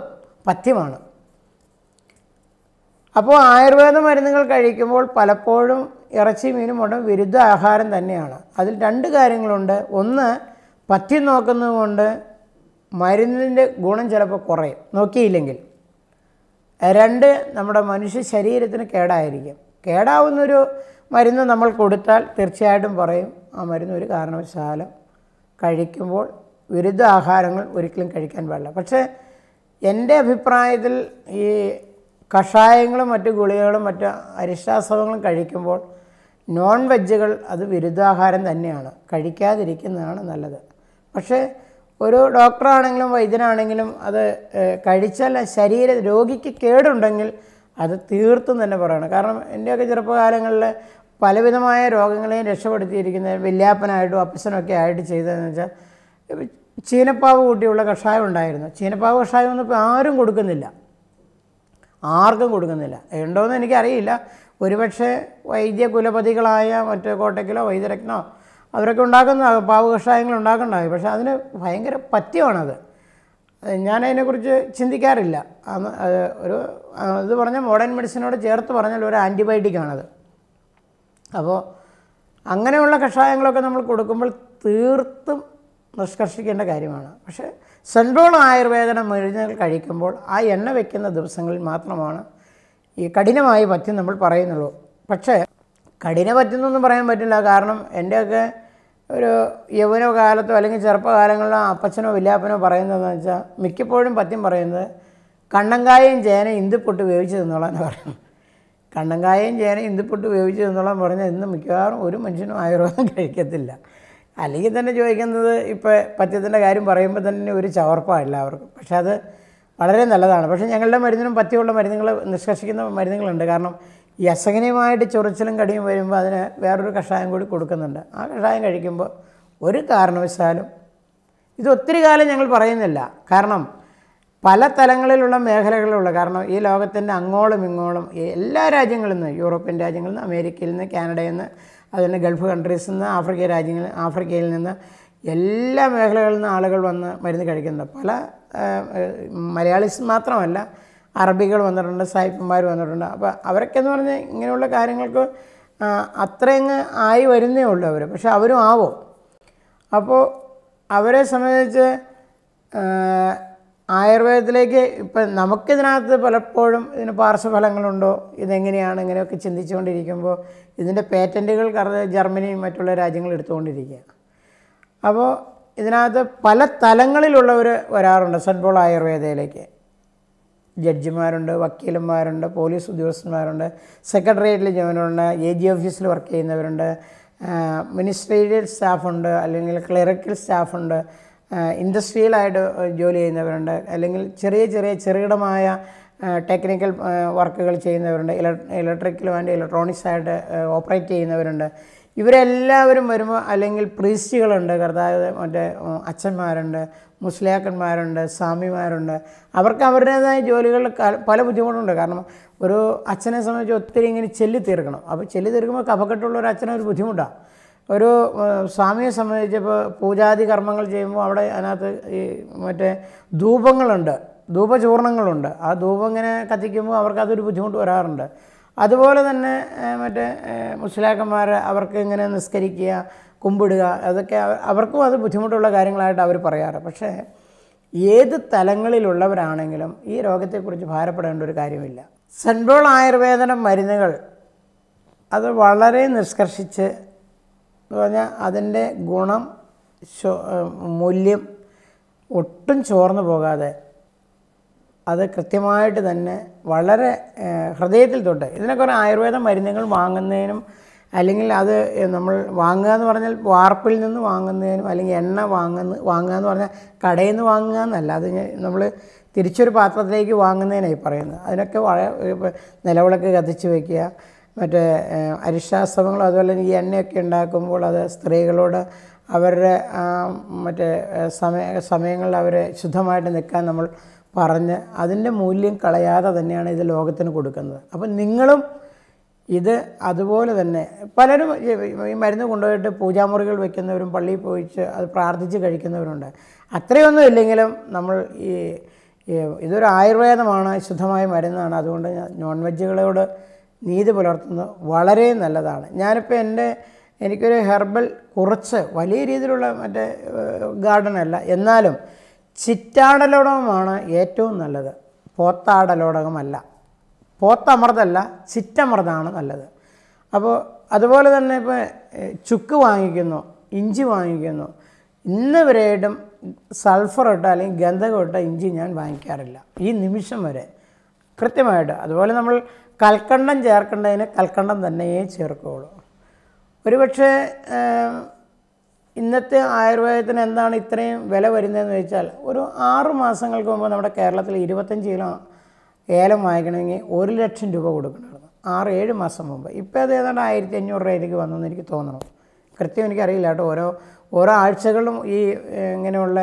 പഥ്യമാണ് അപ്പോൾ ആയുർവേദ മരുന്നുകൾ കഴിക്കുമ്പോൾ പലപ്പോഴും ഇറച്ചി മീനും മുട്ട വിരുദ്ധ ആഹാരം തന്നെയാണ് അതിൽ രണ്ട് കാര്യങ്ങളുണ്ട് ഒന്ന് പഥ്യം നോക്കുന്നതുകൊണ്ട് മരുന്നിൻ്റെ ഗുണം ചിലപ്പോൾ കുറയും നോക്കിയില്ലെങ്കിൽ രണ്ട് നമ്മുടെ മനുഷ്യ ശരീരത്തിന് കേടായിരിക്കും കേടാവുന്നൊരു മരുന്ന് നമ്മൾ കൊടുത്താൽ തീർച്ചയായിട്ടും പറയും ആ മരുന്ന് ഒരു കാരണവശാലും കഴിക്കുമ്പോൾ വിരുദ്ധ ആഹാരങ്ങൾ ഒരിക്കലും കഴിക്കാൻ പാടില്ല പക്ഷേ എൻ്റെ അഭിപ്രായത്തിൽ ഈ കഷായങ്ങളും മറ്റ് ഗുളികകളും മറ്റ് അരിഷ്ടാസവങ്ങളും കഴിക്കുമ്പോൾ നോൺ വെജുകൾ അത് വിരുദ്ധാഹാരം തന്നെയാണ് കഴിക്കാതിരിക്കുന്നതാണ് നല്ലത് പക്ഷേ ഒരു ഡോക്ടറാണെങ്കിലും വൈദ്യനാണെങ്കിലും അത് കഴിച്ചാൽ ശരീര രോഗിക്ക് കേടുണ്ടെങ്കിൽ അത് തീർത്തും തന്നെ പറയണം കാരണം എൻ്റെയൊക്കെ ചെറുപ്പകാലങ്ങളിൽ പലവിധമായ രോഗങ്ങളെയും രക്ഷപ്പെടുത്തിയിരിക്കുന്ന വില്ലാപ്പനായിട്ടും അപ്പസനൊക്കെ ആയിട്ട് ചെയ്തതെന്ന് വെച്ചാൽ ചീനപ്പാവ് കൂട്ടിയുള്ള കഷായം ഉണ്ടായിരുന്നു ചീനപ്പാവ് കഷായം ഒന്നും ഇപ്പോൾ ആരും കൊടുക്കുന്നില്ല ആർക്കും കൊടുക്കുന്നില്ല ഉണ്ടോയെന്ന് എനിക്കറിയില്ല ഒരുപക്ഷെ വൈദ്യ കുലപതികളായ മറ്റേ കോട്ടയ്ക്കലോ വൈദ്യരത്നോ അവരൊക്കെ ഉണ്ടാക്കുന്ന പാവ് കഷായങ്ങൾ ഉണ്ടാക്കണ്ടായി പക്ഷേ അതിന് ഭയങ്കര പത്യമാണത് ഞാനതിനെക്കുറിച്ച് ചിന്തിക്കാറില്ല ഒരു ഇത് പറഞ്ഞാൽ മോഡേൺ മെഡിസിനോട് ചേർത്ത് പറഞ്ഞാൽ ഒരു ആണത് അപ്പോൾ അങ്ങനെയുള്ള കഷായങ്ങളൊക്കെ നമ്മൾ കൊടുക്കുമ്പോൾ തീർത്തും നിഷ്കർഷിക്കേണ്ട കാര്യമാണ് പക്ഷേ സെൻട്രോൾ ആയുർവേദന മരുന്നുകൾ കഴിക്കുമ്പോൾ ആ എണ്ണ വയ്ക്കുന്ന ദിവസങ്ങളിൽ മാത്രമാണ് ഈ കഠിനമായി പറ്റി നമ്മൾ പറയുന്നുള്ളൂ പക്ഷേ കഠിന പറ്റുന്നൊന്നും പറയാൻ പറ്റില്ല കാരണം എൻ്റെയൊക്കെ ഒരു കാലത്തോ അല്ലെങ്കിൽ ചെറുപ്പകാലങ്ങളിലോ അപ്പച്ചനോ വില്ലാപ്പനോ പറയുന്നതെന്ന് വെച്ചാൽ മിക്കപ്പോഴും പത്യം പറയുന്നത് കണ്ണങ്കായയും ചേനയും ഇന്ദുപ്പൊട്ട് തിന്നോളാം എന്ന് പറയുന്നത് കണ്ണങ്കായയും ചേന ഇന്ദുപ്പൊട്ട് ഉപയോഗിച്ച് തിന്നോളാൻ പറഞ്ഞാൽ ഇന്ന് മിക്കവാറും ഒരു മനുഷ്യനും ആയുർവേദം കഴിക്കത്തില്ല അല്ലെങ്കിൽ തന്നെ ചോദിക്കുന്നത് ഇപ്പോൾ പത്യത്തിൻ്റെ കാര്യം പറയുമ്പോൾ തന്നെ ഒരു ചവർപ്പാണ് എല്ലാവർക്കും പക്ഷെ അത് വളരെ നല്ലതാണ് പക്ഷേ ഞങ്ങളുടെ മരുന്നിനും പത്യമുള്ള മരുന്നുകൾ നിഷ്കർഷിക്കുന്ന മരുന്നുകളുണ്ട് കാരണം ഈ അസഹനീയമായിട്ട് ചൊറിച്ചിലും കടിയും വരുമ്പോൾ അതിന് വേറൊരു കഷായം കൂടി കൊടുക്കുന്നുണ്ട് ആ കഷായം കഴിക്കുമ്പോൾ ഒരു കാരണവശാലും ഇത് ഒത്തിരി കാലം ഞങ്ങൾ പറയുന്നില്ല കാരണം പല തലങ്ങളിലുള്ള മേഖലകളിലുള്ള കാരണം ഈ ലോകത്തിൻ്റെ അങ്ങോളം ഇങ്ങോളം എല്ലാ രാജ്യങ്ങളിൽ നിന്ന് യൂറോപ്യൻ രാജ്യങ്ങളിൽ നിന്ന് അമേരിക്കയിൽ നിന്ന് കാനഡയിൽ നിന്ന് അതുപോലെ ഗൾഫ് കൺട്രീസിൽ നിന്ന് ആഫ്രിക്കൻ രാജ്യങ്ങൾ ആഫ്രിക്കയിൽ നിന്ന് എല്ലാ മേഖലകളിൽ നിന്ന് ആളുകൾ വന്ന് മരുന്ന് കഴിക്കുന്നുണ്ട് പല മലയാളീസ് മാത്രമല്ല അറബികൾ വന്നിട്ടുണ്ട് സായിപ്പന്മാർ വന്നിട്ടുണ്ട് അപ്പോൾ അവരൊക്കെ എന്ന് പറഞ്ഞാൽ ഇങ്ങനെയുള്ള കാര്യങ്ങൾക്ക് അത്രയങ്ങ് ആയി വരുന്നേ ഉള്ളൂ അവർ പക്ഷെ അവരും ആവും അപ്പോൾ അവരെ സംബന്ധിച്ച് ആയുർവേദത്തിലേക്ക് ഇപ്പം നമുക്കിതിനകത്ത് പലപ്പോഴും ഇതിന് പാർശ്വഫലങ്ങളുണ്ടോ ഇതെങ്ങനെയാണ് ഇങ്ങനെയൊക്കെ ചിന്തിച്ചുകൊണ്ടിരിക്കുമ്പോൾ ഇതിൻ്റെ പേറ്റൻറ്റുകൾ ജർമ്മനിയും മറ്റുള്ള രാജ്യങ്ങൾ എടുത്തുകൊണ്ടിരിക്കുക അപ്പോൾ ഇതിനകത്ത് പല തലങ്ങളിലുള്ളവർ വരാറുണ്ട് സെൻട്രൽ ആയുർവേദയിലേക്ക് ജഡ്ജിമാരുണ്ട് വക്കീലന്മാരുണ്ട് പോലീസ് ഉദ്യോഗസ്ഥന്മാരുണ്ട് സെക്രട്ടേറിയറ്റിൽ ജോലിയുണ്ട് എ ജി ഓഫീസിൽ വർക്ക് ചെയ്യുന്നവരുണ്ട് മിനിസ്ട്രീരിയൽ സ്റ്റാഫുണ്ട് അല്ലെങ്കിൽ ക്ലറിക്കൽ സ്റ്റാഫുണ്ട് ഇൻഡസ്ട്രിയലായിട്ട് ജോലി ചെയ്യുന്നവരുണ്ട് അല്ലെങ്കിൽ ചെറിയ ചെറിയ ചെറുകിടമായ ടെക്നിക്കൽ വർക്കുകൾ ചെയ്യുന്നവരുണ്ട് ഇലക്ട്രിക്കൽ ആൻഡ് ഇലക്ട്രോണിക്സ് ആയിട്ട് ഓപ്പറേറ്റ് ചെയ്യുന്നവരുണ്ട് ഇവരെല്ലാവരും വരുമ്പോൾ അല്ലെങ്കിൽ പ്രീസ്റ്റുകളുണ്ട് കർത്താവ് മറ്റേ അച്ഛന്മാരുണ്ട് മുസ്ലിയാക്കന്മാരുണ്ട് സ്വാമിമാരുണ്ട് അവർക്ക് അവരുടേതായ ജോലികളിൽ പല ബുദ്ധിമുട്ടുണ്ട് കാരണം ഒരു അച്ഛനെ സംബന്ധിച്ച് ഒത്തിരി ഇങ്ങനെ ചെല്ലി തീർക്കണം അപ്പോൾ ചെല്ലി തീർക്കുമ്പോൾ കഫക്കെട്ടുള്ള ഒരു അച്ഛനൊരു ഒരു ബുദ്ധിമുട്ടാണ് ഒരു സ്വാമിയെ സംബന്ധിച്ചപ്പോൾ പൂജാതി കർമ്മങ്ങൾ ചെയ്യുമ്പോൾ അവിടെ അതിനകത്ത് ഈ മറ്റേ ധൂപങ്ങളുണ്ട് ധൂപചൂർണങ്ങളുണ്ട് ആ ധൂപം ഇങ്ങനെ കത്തിക്കുമ്പോൾ അവർക്ക് അതൊരു ബുദ്ധിമുട്ട് വരാറുണ്ട് അതുപോലെ തന്നെ മറ്റേ മുസ്ലാക്കന്മാർ അവർക്ക് ഇങ്ങനെ നിസ്കരിക്കുക കുമ്പിടുക അതൊക്കെ അവർക്കും അത് ബുദ്ധിമുട്ടുള്ള കാര്യങ്ങളായിട്ട് അവർ പറയാറ് പക്ഷേ ഏത് തലങ്ങളിലുള്ളവരാണെങ്കിലും ഈ രോഗത്തെക്കുറിച്ച് ഭാരപ്പെടേണ്ട ഒരു കാര്യമില്ല സെൻട്രൽ ആയുർവേദന മരുന്നുകൾ അത് വളരെ നിഷ്കർഷിച്ച് എന്ന് പറഞ്ഞാൽ അതിൻ്റെ ഗുണം മൂല്യം ഒട്ടും ചോർന്നു പോകാതെ അത് കൃത്യമായിട്ട് തന്നെ വളരെ ഹൃദയത്തിൽ തൊട്ട് ഇതിനൊക്കെ ഒരു ആയുർവേദ മരുന്നുകൾ വാങ്ങുന്നതിനും അല്ലെങ്കിൽ അത് നമ്മൾ വാങ്ങുക എന്ന് പറഞ്ഞാൽ വാർപ്പിൽ നിന്ന് വാങ്ങുന്നതിനും അല്ലെങ്കിൽ എണ്ണ വാങ്ങുന്ന വാങ്ങുക എന്ന് പറഞ്ഞാൽ കടയിൽ നിന്ന് വാങ്ങുക എന്നല്ല അത് നമ്മൾ തിരിച്ചൊരു പാത്രത്തിലേക്ക് വാങ്ങുന്നതിനായി പറയുന്നത് അതിനൊക്കെ വളരെ നിലവിളക്ക് കത്തിച്ച് വയ്ക്കുക മറ്റേ അരിഷ്ടാശ്രമങ്ങൾ അതുപോലെ ഈ എണ്ണയൊക്കെ ഉണ്ടാക്കുമ്പോൾ അത് സ്ത്രീകളോട് അവരുടെ മറ്റേ സമയ സമയങ്ങളിൽ അവരെ ശുദ്ധമായിട്ട് നിൽക്കാൻ നമ്മൾ പറഞ്ഞ് അതിൻ്റെ മൂല്യം കളയാതെ തന്നെയാണ് ഇത് ലോകത്തിന് കൊടുക്കുന്നത് അപ്പം നിങ്ങളും ഇത് അതുപോലെ തന്നെ പലരും ഈ മരുന്ന് കൊണ്ടുപോയിട്ട് പൂജാമുറികൾ വെക്കുന്നവരും പള്ളിയിൽ പോയി അത് പ്രാർത്ഥിച്ച് കഴിക്കുന്നവരുണ്ട് അത്രയൊന്നും ഇല്ലെങ്കിലും നമ്മൾ ഈ ഇതൊരു ആയുർവേദമാണ് ശുദ്ധമായ മരുന്നാണ് അതുകൊണ്ട് ഞാൻ നോൺ വെജുകളോട് നീതി പുലർത്തുന്നത് വളരെ നല്ലതാണ് ഞാനിപ്പോൾ എൻ്റെ എനിക്കൊരു ഹെർബൽ കുറച്ച് വലിയ രീതിയിലുള്ള മറ്റേ ഗാർഡനല്ല എന്നാലും ചിറ്റാടലോടകമാണ് ഏറ്റവും നല്ലത് പോത്താടലോടകമല്ല പോത്തമൃതല്ല ചിറ്റമൃതാണ് നല്ലത് അപ്പോൾ അതുപോലെ തന്നെ ഇപ്പോൾ ചുക്ക് വാങ്ങിക്കുന്നു ഇഞ്ചി വാങ്ങിക്കുന്നു ഇന്ന് വരെയായിട്ടും സൾഫർ ഇട്ട അല്ലെങ്കിൽ ഗന്ധകം ഇട്ട ഇഞ്ചി ഞാൻ വാങ്ങിക്കാറില്ല ഈ നിമിഷം വരെ കൃത്യമായിട്ട് അതുപോലെ നമ്മൾ കൽക്കണ്ടം ചേർക്കേണ്ടതിന് കൽക്കണ്ടം തന്നെയേ ചേർക്കുകയുള്ളൂ ഒരുപക്ഷേ ഇന്നത്തെ ആയുർവേദത്തിന് എന്താണ് ഇത്രയും വില വരുന്നതെന്ന് വെച്ചാൽ ഒരു ആറ് മാസങ്ങൾക്ക് മുമ്പ് നമ്മുടെ കേരളത്തിൽ ഇരുപത്തഞ്ച് കിലോ ഏലം വാങ്ങിക്കണമെങ്കിൽ ഒരു ലക്ഷം രൂപ കൊടുക്കണമായിരുന്നു ആറ് ഏഴ് മാസം മുമ്പ് ഇപ്പോൾ അത് ഏതാണ്ട് ആയിരത്തി അഞ്ഞൂറ് രൂപയിലേക്ക് വന്നെന്ന് എനിക്ക് തോന്നണം കൃത്യം എനിക്കറിയില്ല കേട്ടോ ഓരോ ഓരോ ആഴ്ചകളും ഈ ഇങ്ങനെയുള്ള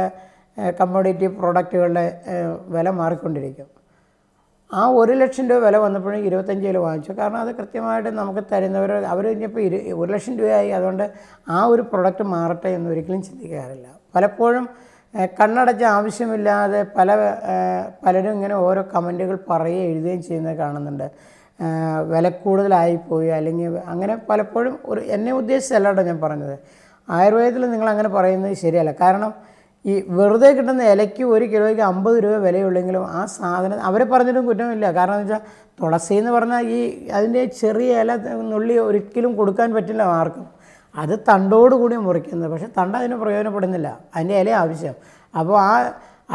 കമ്മോഡിറ്റി പ്രോഡക്റ്റുകളുടെ വില മാറിക്കൊണ്ടിരിക്കും ആ ഒരു ലക്ഷം രൂപ വില വന്നപ്പോഴും ഇരുപത്തഞ്ച് കിലോ വാങ്ങിച്ചു കാരണം അത് കൃത്യമായിട്ട് നമുക്ക് തരുന്നവർ അവർ കഴിഞ്ഞപ്പോൾ ഇരു ഒരു ലക്ഷം രൂപയായി അതുകൊണ്ട് ആ ഒരു പ്രൊഡക്റ്റ് മാറട്ടെ എന്ന് ഒരിക്കലും ചിന്തിക്കാറില്ല പലപ്പോഴും കണ്ണടച്ച ആവശ്യമില്ലാതെ പല പലരും ഇങ്ങനെ ഓരോ കമൻറ്റുകൾ പറയുകയും എഴുതുകയും ചെയ്യുന്നത് കാണുന്നുണ്ട് വില കൂടുതലായിപ്പോയി അല്ലെങ്കിൽ അങ്ങനെ പലപ്പോഴും ഒരു എന്നെ ഉദ്ദേശിച്ചല്ലോ ഞാൻ പറഞ്ഞത് ആയുർവേദത്തിൽ നിങ്ങൾ അങ്ങനെ പറയുന്നത് ശരിയല്ല കാരണം ഈ വെറുതെ കിട്ടുന്ന ഇലയ്ക്ക് ഒരു കിലോയ്ക്ക് അമ്പത് രൂപ വിലയുള്ളെങ്കിലും ആ സാധനം അവരെ പറഞ്ഞിട്ടും കുറ്റമില്ല കാരണം എന്ന് വെച്ചാൽ തുളസി എന്ന് പറഞ്ഞാൽ ഈ അതിൻ്റെ ചെറിയ ഇല നുള്ളി ഒരിക്കലും കൊടുക്കാൻ പറ്റില്ല ആർക്കും അത് തണ്ടോടുകൂടി മുറിക്കുന്നത് പക്ഷേ തണ്ട അതിന് പ്രയോജനപ്പെടുന്നില്ല അതിൻ്റെ ഇല ആവശ്യം അപ്പോൾ ആ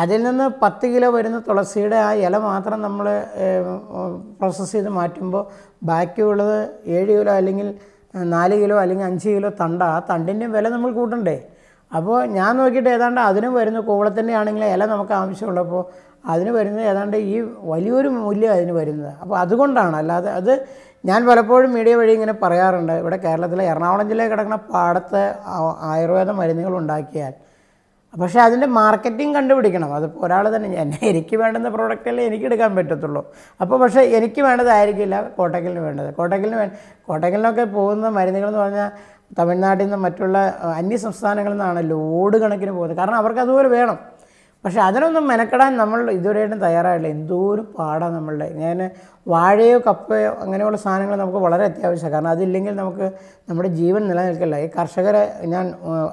അതിൽ നിന്ന് പത്ത് കിലോ വരുന്ന തുളസിയുടെ ആ ഇല മാത്രം നമ്മൾ പ്രോസസ്സ് ചെയ്ത് മാറ്റുമ്പോൾ ബാക്കിയുള്ളത് ഏഴ് കിലോ അല്ലെങ്കിൽ നാല് കിലോ അല്ലെങ്കിൽ അഞ്ച് കിലോ തണ്ട ആ തണ്ടിൻ്റെയും വില നമ്മൾ കൂട്ടണ്ടേ അപ്പോൾ ഞാൻ നോക്കിയിട്ട് ഏതാണ്ട് അതിനും വരുന്ന കൂവളത്തിൻ്റെ ആണെങ്കിൽ ഇല നമുക്ക് ആവശ്യമുള്ളപ്പോൾ അതിന് വരുന്നത് ഏതാണ്ട് ഈ വലിയൊരു മൂല്യം അതിന് വരുന്നത് അപ്പോൾ അതുകൊണ്ടാണ് അല്ലാതെ അത് ഞാൻ പലപ്പോഴും മീഡിയ വഴി ഇങ്ങനെ പറയാറുണ്ട് ഇവിടെ കേരളത്തിലെ എറണാകുളം ജില്ലയിൽ കിടക്കുന്ന പാടത്ത് ആയുർവേദ മരുന്നുകൾ ഉണ്ടാക്കിയാൽ പക്ഷേ അതിൻ്റെ മാർക്കറ്റിംഗ് കണ്ടുപിടിക്കണം അതിപ്പോൾ ഒരാൾ തന്നെ എന്നെ എനിക്ക് വേണ്ടുന്ന പ്രോഡക്റ്റല്ലേ എനിക്ക് എടുക്കാൻ പറ്റത്തുള്ളൂ അപ്പോൾ പക്ഷേ എനിക്ക് വേണ്ടതായിരിക്കില്ല കോട്ടക്കലിന് വേണ്ടത് കോട്ടക്കലിന് വേ കോട്ടക്കലിനൊക്കെ പോകുന്ന മരുന്നുകൾ എന്ന് പറഞ്ഞാൽ തമിഴ്നാട്ടിൽ നിന്നും മറ്റുള്ള അന്യ സംസ്ഥാനങ്ങളിൽ നിന്നാണ് ലോഡ് കണക്കിന് പോകുന്നത് കാരണം അവർക്ക് അതുപോലെ വേണം പക്ഷേ അതിനൊന്നും മെനക്കെടാൻ നമ്മൾ ഇതുവരെയായിട്ടും തയ്യാറായില്ല എന്തോരം പാടാണ് നമ്മളുടെ ഞാൻ വാഴയോ കപ്പയോ അങ്ങനെയുള്ള സാധനങ്ങൾ നമുക്ക് വളരെ അത്യാവശ്യമാണ് കാരണം അതില്ലെങ്കിൽ നമുക്ക് നമ്മുടെ ജീവൻ നിലനിൽക്കില്ല ഈ കർഷകരെ ഞാൻ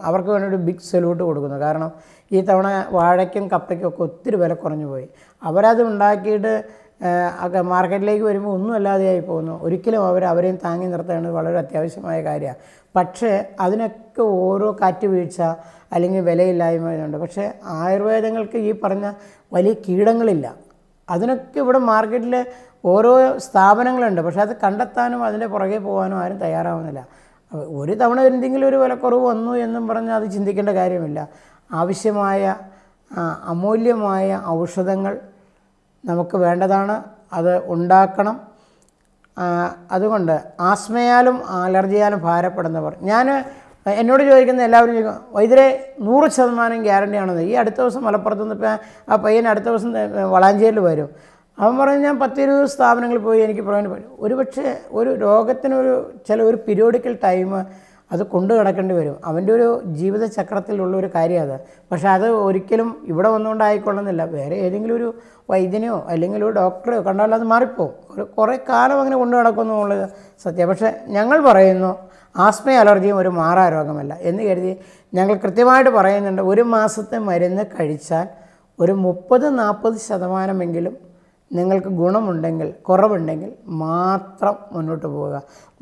അവർക്ക് വേണ്ടി ഒരു ബിഗ് സല്യൂട്ട് കൊടുക്കുന്നു കാരണം ഈ തവണ വാഴയ്ക്കും കപ്പയ്ക്കും ഒക്കെ ഒത്തിരി വില കുറഞ്ഞു പോയി അവരത് ഉണ്ടാക്കിയിട്ട് മാർക്കറ്റിലേക്ക് വരുമ്പോൾ ഒന്നും അല്ലാതെയായി പോകുന്നു ഒരിക്കലും അവർ അവരെയും താങ്ങി നിർത്തേണ്ടത് വളരെ അത്യാവശ്യമായ കാര്യമാണ് പക്ഷേ അതിനൊക്കെ ഓരോ കാറ്റ് വീഴ്ച അല്ലെങ്കിൽ വിലയില്ലായ്മ ഇതുണ്ട് പക്ഷേ ആയുർവേദങ്ങൾക്ക് ഈ പറഞ്ഞ വലിയ കീടങ്ങളില്ല അതിനൊക്കെ ഇവിടെ മാർക്കറ്റിൽ ഓരോ സ്ഥാപനങ്ങളുണ്ട് പക്ഷേ അത് കണ്ടെത്താനും അതിൻ്റെ പുറകെ പോകാനും ആരും തയ്യാറാവുന്നില്ല ഒരു തവണ എന്തെങ്കിലും ഒരു വിലക്കുറവ് വന്നു എന്നും പറഞ്ഞാൽ അത് ചിന്തിക്കേണ്ട കാര്യമില്ല ആവശ്യമായ അമൂല്യമായ ഔഷധങ്ങൾ നമുക്ക് വേണ്ടതാണ് അത് ഉണ്ടാക്കണം അതുകൊണ്ട് ആസ്മയാലും അലർജിയാലും ഭാരപ്പെടുന്നവർ ഞാൻ എന്നോട് ചോദിക്കുന്ന എല്ലാവരും ചോദിക്കും വൈദ്യരെ നൂറ് ശതമാനം ഗ്യാരണ്ടിയാണെന്ന് ഈ അടുത്ത ദിവസം മലപ്പുറത്ത് നിന്ന് ഇപ്പം ആ പയ്യൻ അടുത്ത ദിവസം വളാഞ്ചേരിൽ വരും അവൻ പറഞ്ഞു ഞാൻ പത്തിരുപത് സ്ഥാപനങ്ങളിൽ പോയി എനിക്ക് പറയാൻ ഒരു ഒരുപക്ഷെ ഒരു രോഗത്തിനൊരു ചില ഒരു പീരിയോഡിക്കൽ ടൈം അത് കൊണ്ടു കിടക്കേണ്ടി വരും അവൻ്റെ ഒരു ജീവിതചക്രത്തിലുള്ള ഒരു കാര്യം അത് പക്ഷേ അത് ഒരിക്കലും ഇവിടെ വന്നുകൊണ്ട് ആയിക്കൊള്ളുന്നില്ല വേറെ ഏതെങ്കിലും ഒരു വൈദ്യനെയോ അല്ലെങ്കിൽ ഒരു ഡോക്ടറെയോ കണ്ടാൽ അത് മാറിപ്പോവും ഒരു കുറേ കാലം അങ്ങനെ കൊണ്ടു കിടക്കുന്നു എന്നുള്ളത് സത്യം പക്ഷേ ഞങ്ങൾ പറയുന്നു ആസ്മ അലർജിയും ഒരു മാറാ രോഗമല്ല എന്ന് കരുതി ഞങ്ങൾ കൃത്യമായിട്ട് പറയുന്നുണ്ട് ഒരു മാസത്തെ മരുന്ന് കഴിച്ചാൽ ഒരു മുപ്പത് നാൽപ്പത് ശതമാനമെങ്കിലും നിങ്ങൾക്ക് ഗുണമുണ്ടെങ്കിൽ കുറവുണ്ടെങ്കിൽ മാത്രം മുന്നോട്ട് പോവുക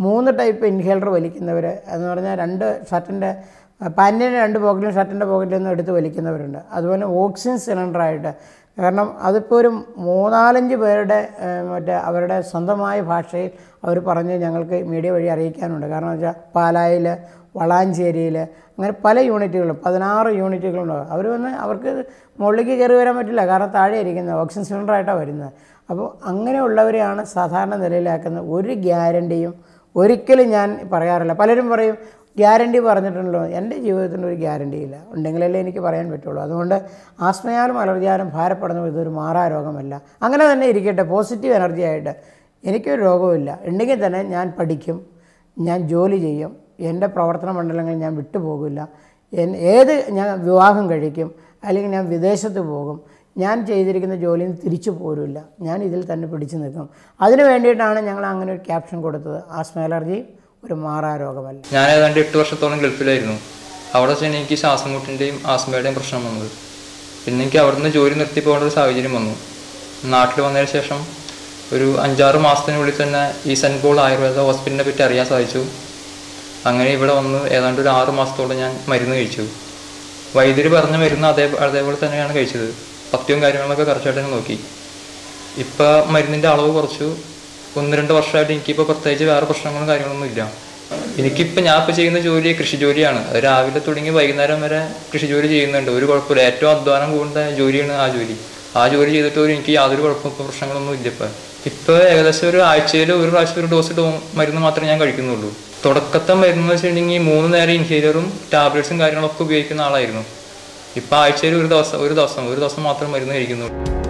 മൂന്ന് ടൈപ്പ് ഇൻഹേലർ വലിക്കുന്നവർ എന്ന് പറഞ്ഞാൽ രണ്ട് ഷർട്ടിൻ്റെ പാൻറ്റിൻ്റെ രണ്ട് പോക്കറ്റിലും ഷർട്ടിൻ്റെ പോക്കറ്റിൽ നിന്നും എടുത്ത് വലിക്കുന്നവരുണ്ട് അതുപോലെ ഓക്സിജൻ സിലിണ്ടറായിട്ട് കാരണം അതിപ്പോൾ ഒരു മൂന്നാലഞ്ച് പേരുടെ മറ്റേ അവരുടെ സ്വന്തമായ ഭാഷയിൽ അവർ പറഞ്ഞ് ഞങ്ങൾക്ക് മീഡിയ വഴി അറിയിക്കാനുണ്ട് കാരണം വെച്ചാൽ പാലായിൽ വളാഞ്ചേരിയിൽ അങ്ങനെ പല യൂണിറ്റുകളും പതിനാറ് യൂണിറ്റുകളുണ്ട് അവർ വന്ന് അവർക്ക് മുകളിലേക്ക് കയറി വരാൻ പറ്റില്ല കാരണം താഴെ ഇരിക്കുന്നത് ഓക്സിജൻ സിലിണ്ടറായിട്ടാണ് വരുന്നത് അപ്പോൾ അങ്ങനെയുള്ളവരെയാണ് സാധാരണ നിലയിലാക്കുന്നത് ഒരു ഗ്യാരണ്ടിയും ഒരിക്കലും ഞാൻ പറയാറില്ല പലരും പറയും ഗ്യാരണ്ടി പറഞ്ഞിട്ടുണ്ടല്ലോ എൻ്റെ ജീവിതത്തിൻ്റെ ഒരു ഗ്യാരണ്ടിയില്ല ഉണ്ടെങ്കിലല്ലേ എനിക്ക് പറയാൻ പറ്റുള്ളൂ അതുകൊണ്ട് ആസ്മയാലും അലർജിയാലും ഭാരപ്പെടുന്ന ഇതൊരു മാറാ രോഗമല്ല അങ്ങനെ തന്നെ ഇരിക്കട്ടെ പോസിറ്റീവ് എനർജി ആയിട്ട് എനിക്കൊരു ഇല്ല ഉണ്ടെങ്കിൽ തന്നെ ഞാൻ പഠിക്കും ഞാൻ ജോലി ചെയ്യും എൻ്റെ പ്രവർത്തന മണ്ഡലങ്ങൾ ഞാൻ വിട്ടുപോകില്ല ഏത് ഞാൻ വിവാഹം കഴിക്കും അല്ലെങ്കിൽ ഞാൻ വിദേശത്ത് പോകും ഞാൻ ചെയ്തിരിക്കുന്ന ജോലിയിൽ നിന്ന് തിരിച്ചു പോരില്ല ഞാൻ ഇതിൽ തന്നെ പിടിച്ചു നിൽക്കും അതിനു വേണ്ടിയിട്ടാണ് ഞങ്ങൾ അങ്ങനെ ഒരു ക്യാപ്ഷൻ കൊടുത്തത് ആസ്മ അലർജി ഒരു മാറാ രോഗമല്ല ഞാൻ ഏതാണ്ട് എട്ട് വർഷത്തോളം ഗൾഫിലായിരുന്നു അവിടെ വെച്ചാൽ എനിക്ക് ശ്വാസം മുട്ടിൻ്റെയും ആസ്മയുടെയും പ്രശ്നം വന്നത് പിന്നെ എനിക്ക് അവിടുന്ന് ജോലി നിർത്തി പോകേണ്ട ഒരു സാഹചര്യം വന്നു നാട്ടിൽ വന്നതിന് ശേഷം ഒരു അഞ്ചാറ് മാസത്തിനുള്ളിൽ തന്നെ ഈ സെൻപോൾ ആയുർവേദ ഹോസ്പിറ്റലിനെ പറ്റി അറിയാൻ സാധിച്ചു അങ്ങനെ ഇവിടെ വന്ന് ഏതാണ്ട് ഒരു ആറ് മാസത്തോളം ഞാൻ മരുന്ന് കഴിച്ചു വൈദ്യുതി പറഞ്ഞ മരുന്ന് അതേ അതേപോലെ തന്നെയാണ് കഴിച്ചത് പത്യവും കാര്യങ്ങളൊക്കെ കറക്റ്റായിട്ട് നോക്കി ഇപ്പോൾ മരുന്നിൻ്റെ അളവ് കുറച്ചു ഒന്ന് രണ്ട് വർഷമായിട്ട് എനിക്കിപ്പോൾ പ്രത്യേകിച്ച് വേറെ പ്രശ്നങ്ങളും കാര്യങ്ങളൊന്നും ഇല്ല എനിക്കിപ്പോൾ ഞാൻ ഇപ്പോൾ ചെയ്യുന്ന ജോലി കൃഷി ജോലിയാണ് രാവിലെ തുടങ്ങി വൈകുന്നേരം വരെ കൃഷി ജോലി ചെയ്യുന്നുണ്ട് ഒരു കുഴപ്പമില്ല ഏറ്റവും അധ്വാനം കൂടുന്ന ജോലിയാണ് ആ ജോലി ആ ജോലി ചെയ്തിട്ട് ഒരു എനിക്ക് യാതൊരു കുഴപ്പം ഇപ്പോൾ പ്രശ്നങ്ങളൊന്നും ഇല്ല ഇപ്പോൾ ഇപ്പോൾ ഏകദേശം ഒരു ആഴ്ചയിൽ ഒരു പ്രാവശ്യം ഒരു ഡോസ് മരുന്ന് മാത്രമേ ഞാൻ കഴിക്കുന്നുള്ളൂ തുടക്കത്തം വരുന്നത് വെച്ചിട്ടുണ്ടെങ്കിൽ മൂന്ന് നേരം ഇൻഹേലറും ടാബ്ലറ്റ്സും കാര്യങ്ങളൊക്കെ ഉപയോഗിക്കുന്ന ആളായിരുന്നു ഇപ്പം ആഴ്ചയിൽ ഒരു ദിവസം ഒരു ദിവസം ഒരു ദിവസം മാത്രം മരുന്ന് കഴിക്കുന്നുള്ളൂ